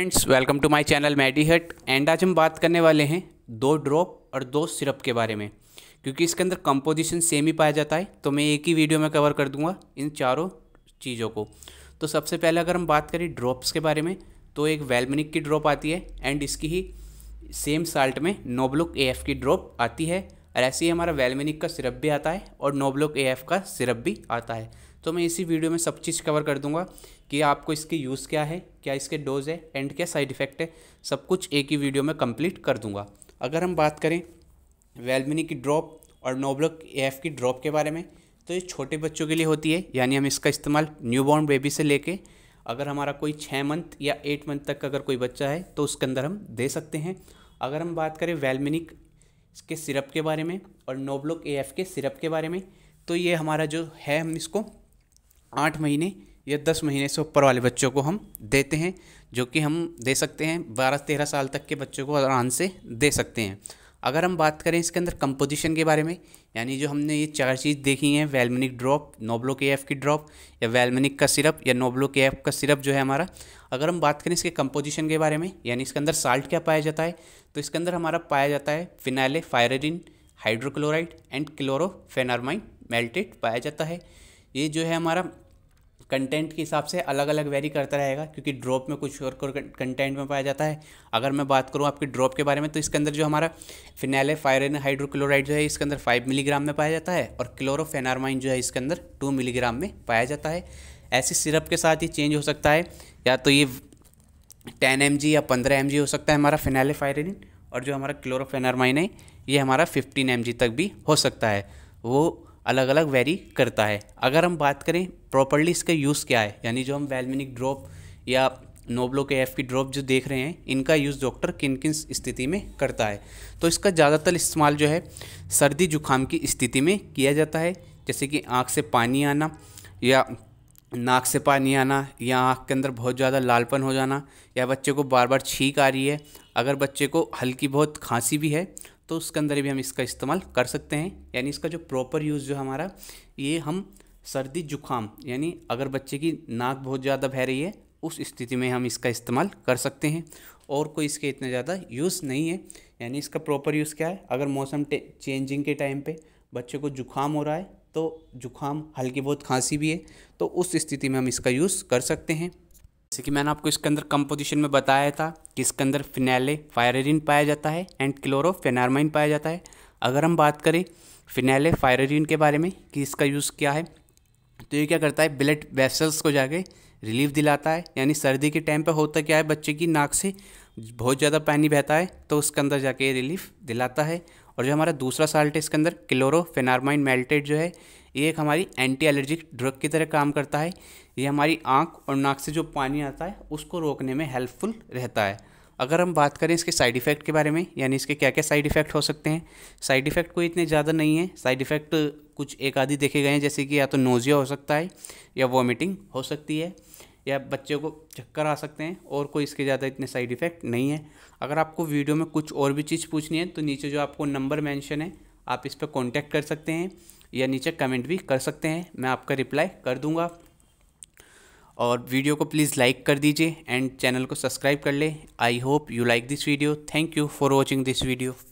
friends welcome to my channel Maddy hut and आज हम बात करने वाले हैं दो ड्रॉप और दो सिरप के बारे में क्योंकि इसके अंदर कंपोजिशन सेम ही पाया जाता है तो मैं एक ही वीडियो में कवर कर दूंगा इन चारों चीज़ों को तो सबसे पहले अगर हम बात करें ड्रॉप्स के बारे में तो एक वेलमिनिक की ड्रॉप आती है एंड इसकी ही सेम साल्ट में नोब्लुक ए की ड्रॉप आती है और ऐसे ही हमारा वेलमिनिक का सिरप भी आता है और नोब्लुक ए का सिरप भी आता है तो मैं इसी वीडियो में सब चीज़ कवर कर दूंगा कि आपको इसकी यूज़ क्या है क्या इसके डोज है एंड क्या साइड इफ़ेक्ट है सब कुछ एक ही वीडियो में कंप्लीट कर दूंगा अगर हम बात करें वेलमिनी की ड्रॉप और नोब्लक ए की ड्रॉप के बारे में तो ये छोटे बच्चों के लिए होती है यानी हम इसका इस्तेमाल न्यूबॉर्न बेबी से लेके अगर हमारा कोई छः मंथ या एट मंथ तक अगर कोई बच्चा है तो उसके अंदर हम दे सकते हैं अगर हम बात करें वेलमिनिक के सिरप के बारे में और नोब्लोक ए के सिरप के बारे में तो ये हमारा जो है हम इसको आठ महीने या दस महीने से ऊपर वाले बच्चों को हम देते हैं जो कि हम दे सकते हैं बारह तेरह साल तक के बच्चों को आराम से दे सकते हैं अगर हम बात करें इसके अंदर कंपोजिशन के बारे में यानी जो हमने ये चार चीज़ देखी हैं वेलमिनिक ड्रॉप नोब्लो के एफ़ की ड्रॉप या वेलमिनिक का सिरप या नोब्लो के एफ़ का सिरप जो है हमारा अगर हम बात करें इसके कंपोजिशन के बारे में यानी इसके अंदर साल्ट क्या पाया जाता है तो इसके अंदर हमारा पाया जाता है phenylephrine hydrochloride and chlorpheniramine maleate पाया जाता है ये जो है हमारा कंटेंट के हिसाब से अलग अलग वेरी करता रहेगा क्योंकि ड्रॉप में कुछ और कंटेंट में पाया जाता है अगर मैं बात करूँ आपकी ड्रॉप के बारे में तो इसके अंदर जो हमारा फिनाले फायरन हाइड्रोक्लोराइड जो है इसके अंदर फाइव मिलीग्राम में पाया जाता है और क्लोरोफेनारमाइन जो है इसके अंदर टू मिलीग्राम में पाया जाता है ऐसी सिरप के साथ ये चेंज हो सकता है या तो ये टेन एम या पंद्रह एम हो सकता है हमारा फिनाले फायरिन और जो हमारा क्लोरोफेनारमाइन है ये हमारा फिफ्टीन एम तक भी हो सकता है वो अलग अलग वेरी करता है अगर हम बात करें प्रॉपरली इसका यूज़ क्या है यानी जो हम वेलमिनिक ड्रॉप या नोबलो के एफ की ड्रॉप जो देख रहे हैं इनका यूज़ डॉक्टर किन किन स्थिति में करता है तो इसका ज़्यादातर इस्तेमाल जो है सर्दी जुकाम की स्थिति में किया जाता है जैसे कि आँख से पानी आना या नाक से पानी आना या आँख के अंदर बहुत ज़्यादा लालपन हो जाना या बच्चे को बार बार छींक आ रही है अगर बच्चे को हल्की बहुत खांसी भी है तो उसके अंदर भी हम इसका इस्तेमाल कर सकते हैं यानी इसका जो प्रॉपर यूज़ जो हमारा ये हम सर्दी जुकाम यानी अगर बच्चे की नाक बहुत ज़्यादा बह रही है उस स्थिति में हम इसका इस्तेमाल कर सकते हैं और कोई इसके इतने ज़्यादा यूज़ नहीं है यानी इसका प्रॉपर यूज़ क्या है अगर मौसम चेंजिंग के टाइम पे बच्चे को जुकाम हो रहा है तो जुकाम हल्की बहुत खांसी भी है तो उस स्थिति में हम इसका यूज़ कर सकते हैं जैसे कि मैंने आपको इसके अंदर कंपोजिशन में बताया था कि इसके अंदर फिनाले फायरिन पाया जाता है एंड क्लोरोफेनारमाइन पाया जाता है अगर हम बात करें फिनाले फायरिन के बारे में कि इसका यूज़ क्या है तो ये क्या करता है ब्लड वेसल्स को जाके रिलीफ दिलाता है यानी सर्दी के टाइम पर होता क्या है बच्चे की नाक से बहुत ज़्यादा पानी बहता है तो उसके अंदर जाके ये रिलीफ दिलाता है और जो हमारा दूसरा साल्ट है इसके अंदर क्लोरोफेनारमाइन मेल्टेड जो है ये एक हमारी एंटी एलर्जिक ड्रग की तरह काम करता है ये हमारी आँख और नाक से जो पानी आता है उसको रोकने में हेल्पफुल रहता है अगर हम बात करें इसके साइड इफ़ेक्ट के बारे में यानी इसके क्या क्या साइड इफ़ेक्ट हो सकते हैं साइड इफ़ेक्ट कोई इतने ज़्यादा नहीं है साइड इफ़ेक्ट कुछ एक आदि देखे गए हैं जैसे कि या तो नोजिया हो सकता है या वॉमिटिंग हो सकती है या बच्चे को चक्कर आ सकते हैं और कोई इसके ज़्यादा इतने साइड इफ़ेक्ट नहीं है अगर आपको वीडियो में कुछ और भी चीज़ पूछनी है तो नीचे जो आपको नंबर मैंशन है आप इस पर कॉन्टैक्ट कर सकते हैं या नीचे कमेंट भी कर सकते हैं मैं आपका रिप्लाई कर दूंगा और वीडियो को प्लीज़ लाइक कर दीजिए एंड चैनल को सब्सक्राइब कर ले I hope you like this video thank you for watching this video